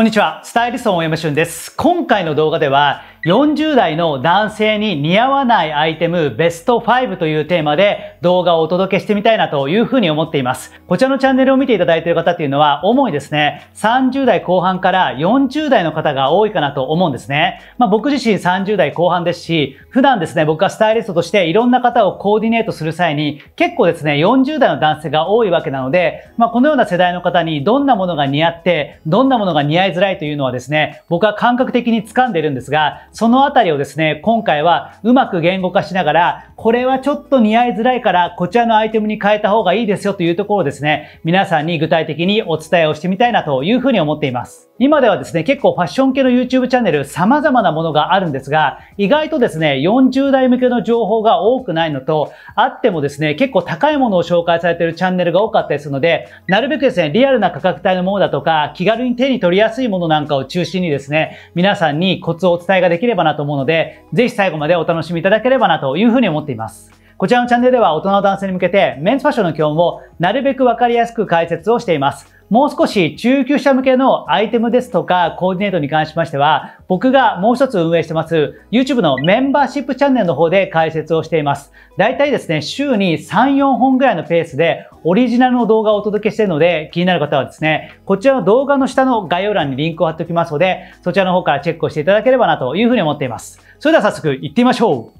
こんにちは。スタイリストの大山俊です。今回の動画では、40代の男性に似合わないアイテムベスト5というテーマで動画をお届けしてみたいなというふうに思っています。こちらのチャンネルを見ていただいている方っていうのは、主にですね、30代後半から40代の方が多いかなと思うんですね。まあ、僕自身30代後半ですし、普段ですね、僕はスタイリストとしていろんな方をコーディネートする際に、結構ですね、40代の男性が多いわけなので、まあ、このような世代の方にどんなものが似合って、どんなものが似合いえづらいというのはですね、僕は感覚的に掴んでるんですが、そのあたりをですね、今回はうまく言語化しながら、これはちょっと似合いづらいから、こちらのアイテムに変えた方がいいですよというところをですね、皆さんに具体的にお伝えをしてみたいなというふうに思っています。今ではですね、結構ファッション系の YouTube チャンネル様々なものがあるんですが、意外とですね、40代向けの情報が多くないのと、あってもですね、結構高いものを紹介されているチャンネルが多かったりするので、なるべくですね、リアルな価格帯のものだとか、気軽に手に取りやすいものなんかを中心にですね、皆さんにコツをお伝えができればなと思うので、ぜひ最後までお楽しみいただければなというふうに思っています。こちらのチャンネルでは大人の男性に向けてメンズファッションの基本をなるべくわかりやすく解説をしています。もう少し中級者向けのアイテムですとかコーディネートに関しましては僕がもう一つ運営してます YouTube のメンバーシップチャンネルの方で解説をしています。だいたいですね、週に3、4本ぐらいのペースでオリジナルの動画をお届けしているので気になる方はですね、こちらの動画の下の概要欄にリンクを貼っておきますのでそちらの方からチェックをしていただければなというふうに思っています。それでは早速行ってみましょう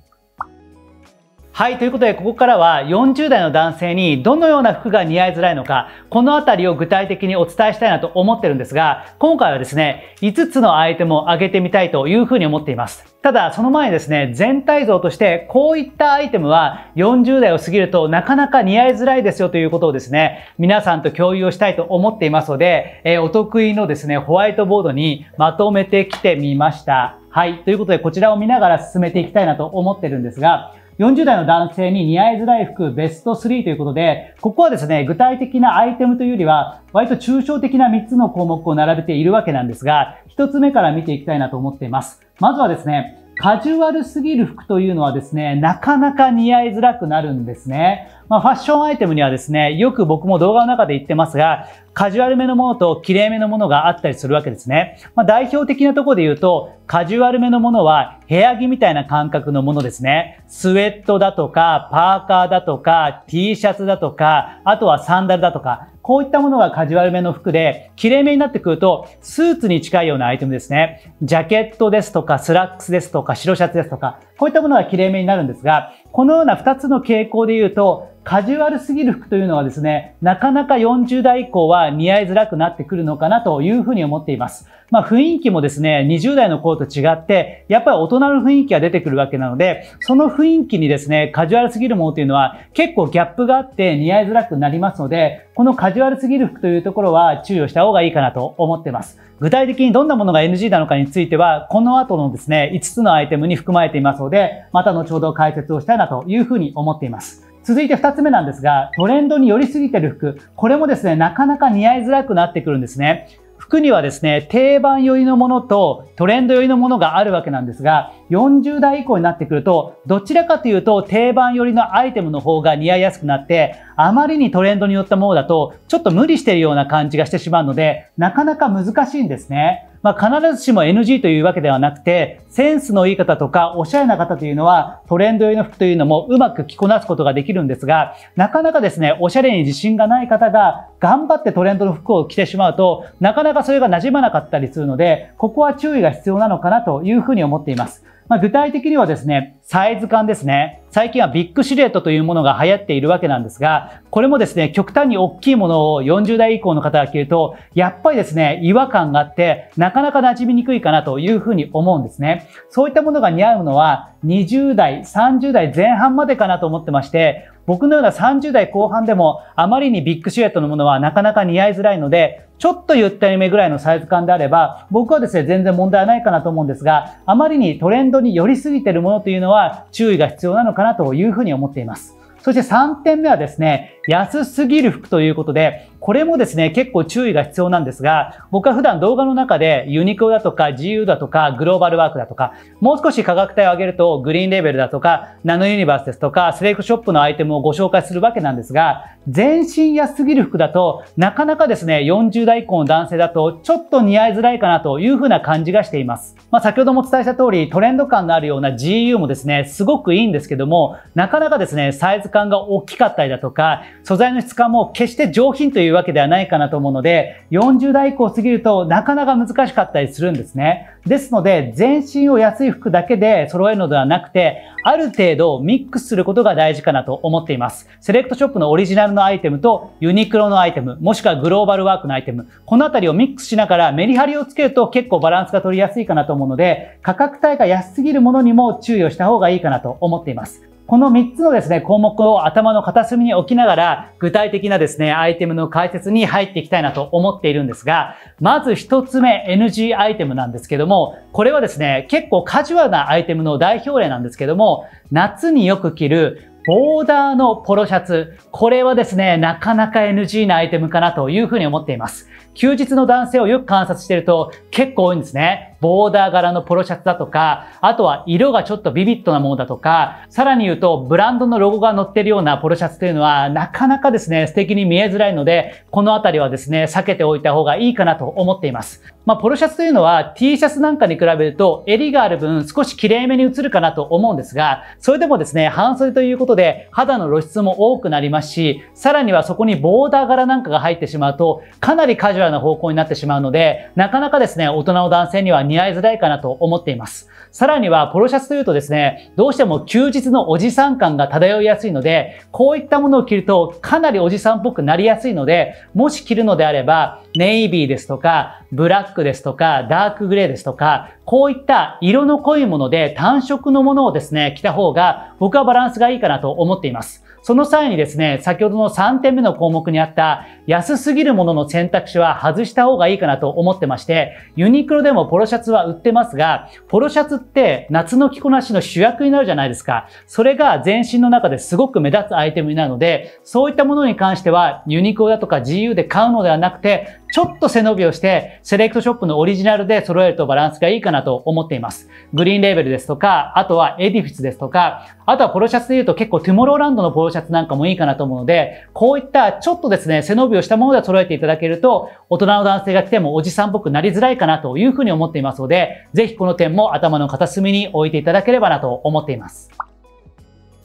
はい、ということでここからは40代の男性にどのような服が似合いづらいのか、この辺りを具体的にお伝えしたいなと思ってるんですが、今回はですね、5つのアイテムを挙げてみたいというふうに思っています。ただ、その前にですね、全体像として、こういったアイテムは40代を過ぎるとなかなか似合いづらいですよということをですね、皆さんと共有をしたいと思っていますので、えお得意のですね、ホワイトボードにまとめてきてみました。はい。ということで、こちらを見ながら進めていきたいなと思ってるんですが、40代の男性に似合いづらい服ベスト3ということで、ここはですね、具体的なアイテムというよりは、割と抽象的な3つの項目を並べているわけなんですが、1つ目から見ていきたいなと思っています。まずはですね、カジュアルすぎる服というのはですね、なかなか似合いづらくなるんですね。まあ、ファッションアイテムにはですね、よく僕も動画の中で言ってますが、カジュアルめのものと綺麗めのものがあったりするわけですね。まあ、代表的なところで言うと、カジュアルめのものは部屋着みたいな感覚のものですね。スウェットだとか、パーカーだとか、T シャツだとか、あとはサンダルだとか、こういったものがカジュアルめの服で、切れ目めになってくると、スーツに近いようなアイテムですね。ジャケットですとか、スラックスですとか、白シャツですとか、こういったものがきれいめになるんですが、このような2つの傾向で言うと、カジュアルすぎる服というのはですね、なかなか40代以降は似合いづらくなってくるのかなというふうに思っています。まあ、雰囲気もですね、20代の頃と違って、やっぱり大人の雰囲気が出てくるわけなので、その雰囲気にですね、カジュアルすぎるものというのは結構ギャップがあって似合いづらくなりますので、このカジュアルすぎる服というところは注意をした方がいいかなと思ってます。具体的にどんなものが NG なのかについては、この後のですね、5つのアイテムに含まれていますので、また後ほど解説をしたいなというふうに思っています。続いて2つ目なんですが、トレンドに寄りすぎてる服、これもですね、なかなか似合いづらくなってくるんですね。服にはですね、定番寄りのものとトレンド寄りのものがあるわけなんですが、40代以降になってくると、どちらかというと定番寄りのアイテムの方が似合いやすくなって、あまりにトレンドによったものだと、ちょっと無理してるような感じがしてしまうので、なかなか難しいんですね。まあ、必ずしも NG というわけではなくて、センスのいい方とか、おしゃれな方というのは、トレンド寄りの服というのもうまく着こなすことができるんですが、なかなかですね、おしゃれに自信がない方が、頑張ってトレンドの服を着てしまうと、なかなかそれが馴染まなかったりするので、ここは注意が必要なのかなというふうに思っています。まあ、具体的にはですね、サイズ感ですね。最近はビッグシルエットというものが流行っているわけなんですが、これもですね、極端に大きいものを40代以降の方が着ると、やっぱりですね、違和感があって、なかなか馴染みにくいかなというふうに思うんですね。そういったものが似合うのは、20代、30代前半までかなと思ってまして、僕のような30代後半でもあまりにビッグシルエットのものはなかなか似合いづらいので、ちょっとゆったりめぐらいのサイズ感であれば、僕はですね、全然問題はないかなと思うんですが、あまりにトレンドに寄りすぎてるものというのは注意が必要なのかかなというふうに思っています。そして3点目はですね、安すぎる服ということで、これもですね、結構注意が必要なんですが、僕は普段動画の中でユニクロだとか GU だとかグローバルワークだとか、もう少し価格帯を上げるとグリーンレベルだとかナノユニバースですとかセレクトショップのアイテムをご紹介するわけなんですが、全身安すぎる服だとなかなかですね、40代以降の男性だとちょっと似合いづらいかなというふうな感じがしています。まあ、先ほどもお伝えした通りトレンド感のあるような GU もですね、すごくいいんですけども、なかなかですね、サイズ感が大きかったりだとか、素材の質感も決して上品というわけではないかなと思うので、40代以降過ぎるとなかなか難しかったりするんですね。ですので、全身を安い服だけで揃えるのではなくて、ある程度ミックスすることが大事かなと思っています。セレクトショップのオリジナルのアイテムとユニクロのアイテム、もしくはグローバルワークのアイテム、このあたりをミックスしながらメリハリをつけると結構バランスが取りやすいかなと思うので、価格帯が安すぎるものにも注意をした方がいいかなと思っています。この3つのですね、項目を頭の片隅に置きながら、具体的なですね、アイテムの解説に入っていきたいなと思っているんですが、まず1つ目 NG アイテムなんですけども、これはですね、結構カジュアルなアイテムの代表例なんですけども、夏によく着るボーダーのポロシャツ。これはですね、なかなか NG なアイテムかなというふうに思っています。休日の男性をよく観察していると結構多いんですね。ボーダー柄のポロシャツだとか、あとは色がちょっとビビッドなものだとか、さらに言うとブランドのロゴが載ってるようなポロシャツというのはなかなかですね、素敵に見えづらいので、このあたりはですね、避けておいた方がいいかなと思っています。まあ、ポロシャツというのは T シャツなんかに比べると襟がある分少し綺麗めに映るかなと思うんですが、それでもですね、半袖ということで肌の露出も多くなりますし、さらにはそこにボーダー柄なんかが入ってしまうと、かなりカジュアルな方向になってしまうので、なかなかですね、大人の男性には似合いづらいかなと思っています。さらには、ポロシャツというとですね、どうしても休日のおじさん感が漂いやすいので、こういったものを着るとかなりおじさんっぽくなりやすいので、もし着るのであれば、ネイビーですとか、ブラックですとか、ダークグレーですとか、こういった色の濃いもので単色のものをですね、着た方が、僕はバランスがいいかなと思っています。その際にですね、先ほどの3点目の項目にあった安すぎるものの選択肢は外した方がいいかなと思ってまして、ユニクロでもポロシャツは売ってますが、ポロシャツって夏の着こなしの主役になるじゃないですか。それが全身の中ですごく目立つアイテムになるので、そういったものに関してはユニクロだとか GU で買うのではなくて、ちょっと背伸びをして、セレクトショップのオリジナルで揃えるとバランスがいいかなと思っています。グリーンレーベルですとか、あとはエディフィスですとか、あとはポロシャツで言うと結構トゥモローランドのポロシャツなんかもいいかなと思うので、こういったちょっとですね、背伸びをしたもので揃えていただけると、大人の男性が来てもおじさんっぽくなりづらいかなというふうに思っていますので、ぜひこの点も頭の片隅に置いていただければなと思っています。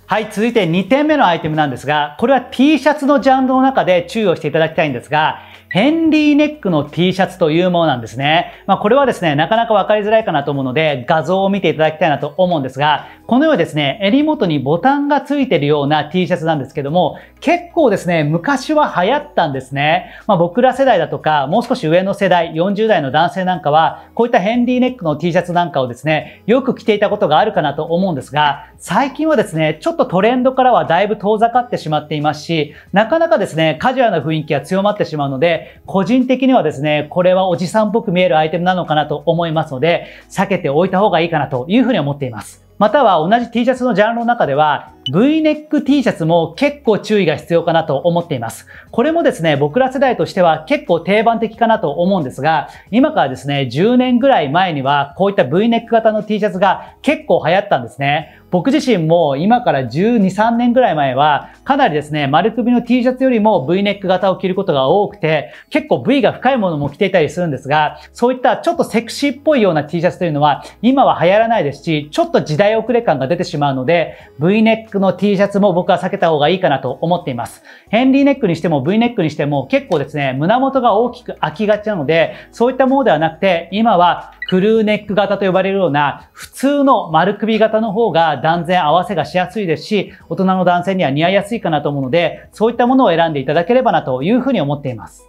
はい、続いて2点目のアイテムなんですが、これは T シャツのジャンルの中で注意をしていただきたいんですが、ヘンリーネックの T シャツというものなんですね。まあ、これはですね、なかなかわかりづらいかなと思うので、画像を見ていただきたいなと思うんですが、このようにですね、襟元にボタンがついてるような T シャツなんですけども、結構ですね、昔は流行ったんですね。まあ、僕ら世代だとか、もう少し上の世代、40代の男性なんかは、こういったヘンリーネックの T シャツなんかをですね、よく着ていたことがあるかなと思うんですが、最近はですね、ちょっとトレンドからはだいぶ遠ざかってしまっていますし、なかなかですね、カジュアルな雰囲気が強まってしまうので、個人的にはですね、これはおじさんっぽく見えるアイテムなのかなと思いますので、避けておいた方がいいかなというふうに思っています。または同じ T シャツのジャンルの中では V ネック T シャツも結構注意が必要かなと思っています。これもですね、僕ら世代としては結構定番的かなと思うんですが、今からですね、10年ぐらい前にはこういった V ネック型の T シャツが結構流行ったんですね。僕自身も今から12、3年ぐらい前は、かなりですね、丸首の T シャツよりも V ネック型を着ることが多くて、結構 V が深いものも着ていたりするんですが、そういったちょっとセクシーっぽいような T シャツというのは、今は流行らないですし、ちょっと時代遅れ感が出てしまうので、V ネッククの T シャツも僕は避けた方がいいかなと思っています。ヘンリーネックにしても V ネックにしても結構ですね、胸元が大きく開きがちなので、そういったものではなくて、今はクルーネック型と呼ばれるような普通の丸首型の方が断然合わせがしやすいですし、大人の男性には似合いやすいかなと思うので、そういったものを選んでいただければなというふうに思っています。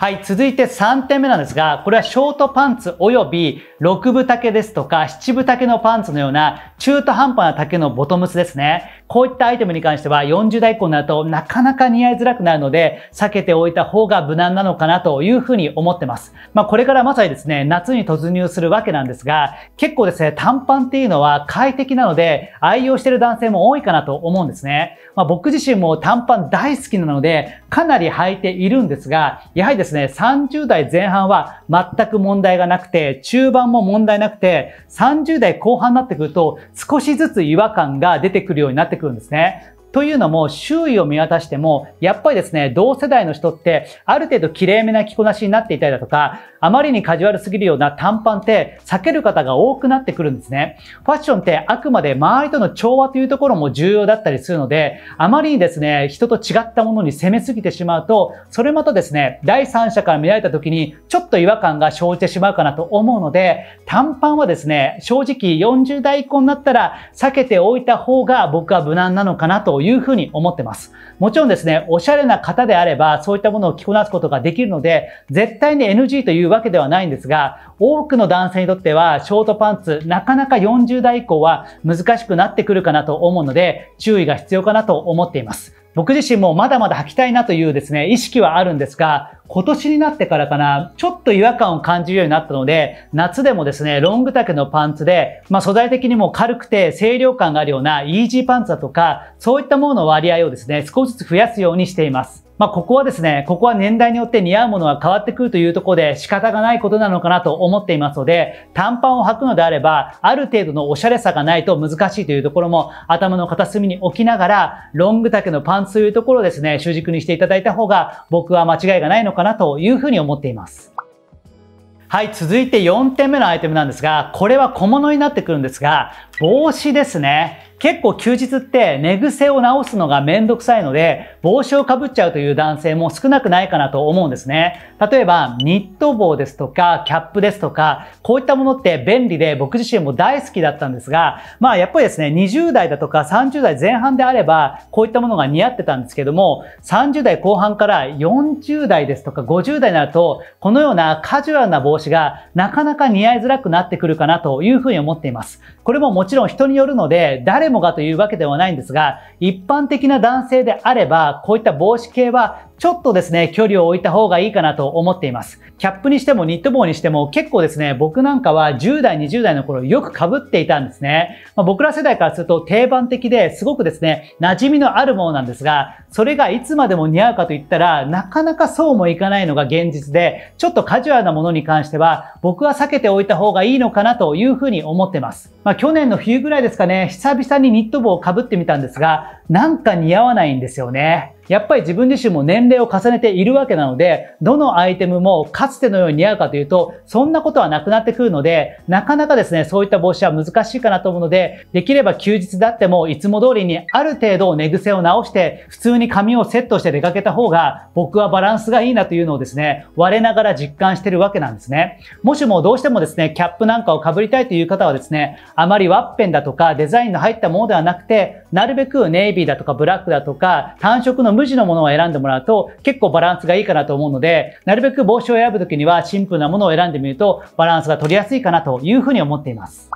はい、続いて3点目なんですが、これはショートパンツ及び6分丈ですとか7分丈のパンツのような中途半端な丈のボトムスですね。こういったアイテムに関しては40代以降になるとなかなか似合いづらくなるので、避けておいた方が無難なのかなというふうに思ってます。まあこれからまさにですね、夏に突入するわけなんですが、結構ですね、短パンっていうのは快適なので愛用してる男性も多いかなと思うんですね。まあ僕自身も短パン大好きなので、かなり履いているんですが、やはりですねですね、30代前半は全く問題がなくて、中盤も問題なくて、30代後半になってくると少しずつ違和感が出てくるようになってくるんですね。というのも、周囲を見渡しても、やっぱりですね、同世代の人って、ある程度綺麗めな着こなしになっていたりだとか、あまりにカジュアルすぎるような短パンって、避ける方が多くなってくるんですね。ファッションってあくまで周りとの調和というところも重要だったりするので、あまりにですね、人と違ったものに攻めすぎてしまうと、それまたですね、第三者から見られた時に、ちょっと違和感が生じてしまうかなと思うので、短パンはですね、正直40代以降になったら、避けておいた方が僕は無難なのかなとというふうに思ってます。もちろんですね、おしゃれな方であれば、そういったものを着こなすことができるので、絶対に NG というわけではないんですが、多くの男性にとっては、ショートパンツ、なかなか40代以降は難しくなってくるかなと思うので、注意が必要かなと思っています。僕自身もまだまだ履きたいなというですね、意識はあるんですが、今年になってからかな、ちょっと違和感を感じるようになったので、夏でもですね、ロング丈のパンツで、まあ素材的にも軽くて清涼感があるようなイージーパンツだとか、そういったものの割合をですね、少しずつ増やすようにしています。まあ、ここはですね、ここは年代によって似合うものは変わってくるというところで仕方がないことなのかなと思っていますので、短パンを履くのであれば、ある程度のおしゃれさがないと難しいというところも頭の片隅に置きながら、ロング丈のパンツというところをですね、主軸にしていただいた方が僕は間違いがないのかなというふうに思っています。はい、続いて4点目のアイテムなんですが、これは小物になってくるんですが、帽子ですね。結構休日って寝癖を直すのがめんどくさいので、帽子をかぶっちゃうという男性も少なくないかなと思うんですね。例えば、ニット帽ですとか、キャップですとか、こういったものって便利で僕自身も大好きだったんですが、まあやっぱりですね、20代だとか30代前半であれば、こういったものが似合ってたんですけども、30代後半から40代ですとか50代になると、このようなカジュアルな帽子がなかなか似合いづらくなってくるかなというふうに思っています。これももちろん人によるので、誰もがというわけではないんですが、一般的な男性であれば、こういった帽子系はちょっとですね、距離を置いた方がいいかなと思っています。キャップにしてもニット帽にしても結構ですね、僕なんかは10代、20代の頃よく被っていたんですね。まあ、僕ら世代からすると定番的ですごくですね、馴染みのあるものなんですが、それがいつまでも似合うかといったら、なかなかそうもいかないのが現実で、ちょっとカジュアルなものに関しては、僕は避けておいた方がいいのかなというふうに思ってます。まあ、去年の冬ぐらいですかね、久々にニット帽を被ってみたんですが、なんか似合わないんですよね。やっぱり自分自身も年齢を重ねているわけなので、どのアイテムもかつてのように似合うかというと、そんなことはなくなってくるので、なかなかですね、そういった帽子は難しいかなと思うので、できれば休日だってもいつも通りにある程度寝癖を直して、普通に髪をセットして出かけた方が、僕はバランスがいいなというのをですね、我ながら実感してるわけなんですね。もしもどうしてもですね、キャップなんかを被りたいという方はですね、あまりワッペンだとかデザインの入ったものではなくて、なるべくネイビーだとかブラックだとか単色の無地のものを選んでもらうと結構バランスがいいかなと思うので、なるべく帽子を選ぶときにはシンプルなものを選んでみるとバランスが取りやすいかなというふうに思っています。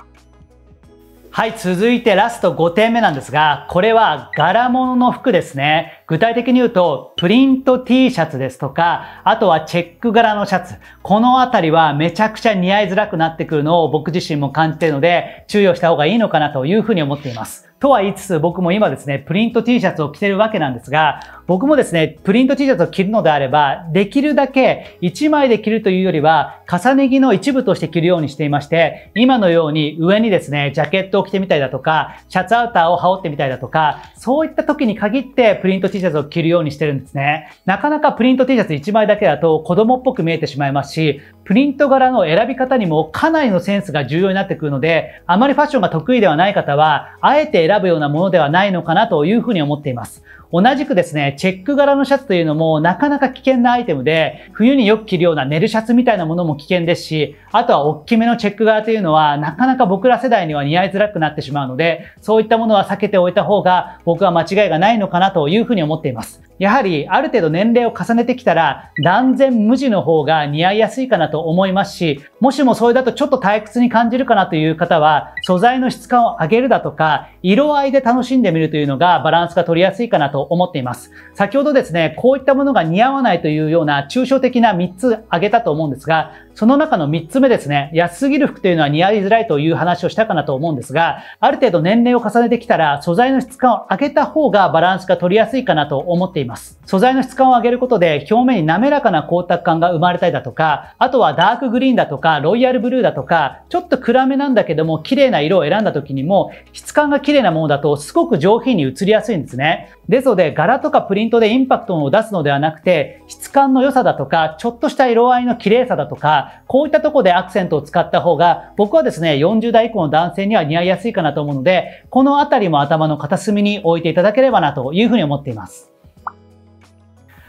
はい、続いてラスト5点目なんですが、これは柄物の服ですね。具体的に言うと、プリント T シャツですとか、あとはチェック柄のシャツ。このあたりはめちゃくちゃ似合いづらくなってくるのを僕自身も感じているので、注意をした方がいいのかなというふうに思っています。とは言いつつ、僕も今ですね、プリント T シャツを着てるわけなんですが、僕もですね、プリント T シャツを着るのであれば、できるだけ1枚で着るというよりは、重ね着の一部として着るようにしていまして、今のように上にですね、ジャケットを着てみたりだとか、シャツアウターを羽織ってみたりだとか、そういった時に限ってプリント T シャツを着るようにしてるんですね。なかなかプリント T シャツ1枚だけだと子供っぽく見えてしまいますし、プリント柄の選び方にもかなりのセンスが重要になってくるので、あまりファッションが得意ではない方は、あえて選ぶようなものではないのかなというふうに思っています。同じくですね、チェック柄のシャツというのもなかなか危険なアイテムで、冬によく着るような寝るシャツみたいなものも危険ですし、あとは大きめのチェック柄というのはなかなか僕ら世代には似合いづらくなってしまうので、そういったものは避けておいた方が僕は間違いがないのかなというふうに思っています。やはりある程度年齢を重ねてきたら断然無地の方が似合いやすいかなと思いますし、もしもそれだとちょっと退屈に感じるかなという方は素材の質感を上げるだとか、色合いで楽しんでみるというのがバランスが取りやすいかなとと思っています。先ほどですね、こういったものが似合わないというような抽象的な3つ挙げたと思うんですが、その中の3つ目ですね、安すぎる服というのは似合いづらいという話をしたかなと思うんですが、ある程度年齢を重ねてきたら、素材の質感を上げた方がバランスが取りやすいかなと思っています。素材の質感を上げることで、表面に滑らかな光沢感が生まれたりだとか、あとはダークグリーンだとか、ロイヤルブルーだとか、ちょっと暗めなんだけども、綺麗な色を選んだ時にも、質感が綺麗なものだとすごく上品に映りやすいんですね。ですので、柄とかプリントでインパクトを出すのではなくて、質感の良さだとか、ちょっとした色合いの綺麗さだとか、こういったとこでアクセントを使った方が、僕はですね、40代以降の男性には似合いやすいかなと思うので、このあたりも頭の片隅に置いていただければなというふうに思っています。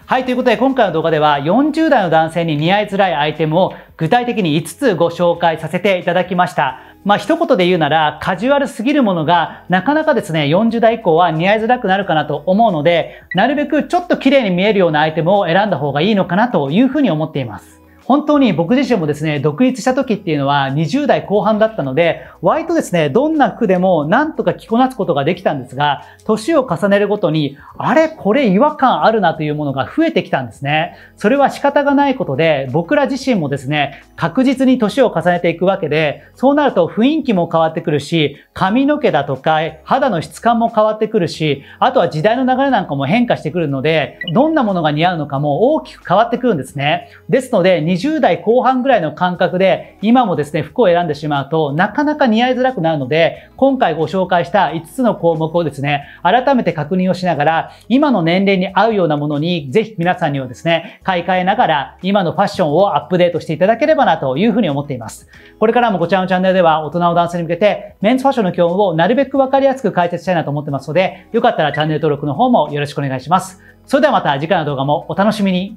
はい、ということで今回の動画では40代の男性に似合いづらいアイテムを具体的に5つご紹介させていただきました。まあ一言で言うならカジュアルすぎるものがなかなかですね40代以降は似合いづらくなるかなと思うのでなるべくちょっと綺麗に見えるようなアイテムを選んだ方がいいのかなというふうに思っています。本当に僕自身もですね、独立した時っていうのは20代後半だったので、割とですね、どんな服でもなんとか着こなすことができたんですが、年を重ねるごとに、あれこれ違和感あるなというものが増えてきたんですね。それは仕方がないことで、僕ら自身もですね、確実に年を重ねていくわけで、そうなると雰囲気も変わってくるし、髪の毛だとか肌の質感も変わってくるし、あとは時代の流れなんかも変化してくるので、どんなものが似合うのかも大きく変わってくるんですね。ですので、20代後半ぐらいの感覚で、今もですね、服を選んでしまうと、なかなか似合いづらくなるので、今回ご紹介した5つの項目をですね、改めて確認をしながら、今の年齢に合うようなものに、ぜひ皆さんにはですね、買い替えながら、今のファッションをアップデートしていただければなというふうに思っています。これからもこちらのチャンネルでは、大人の男性に向けて、メンズファッションの基本をなるべくわかりやすく解説したいなと思ってますので、よかったらチャンネル登録の方もよろしくお願いします。それではまた次回の動画もお楽しみに。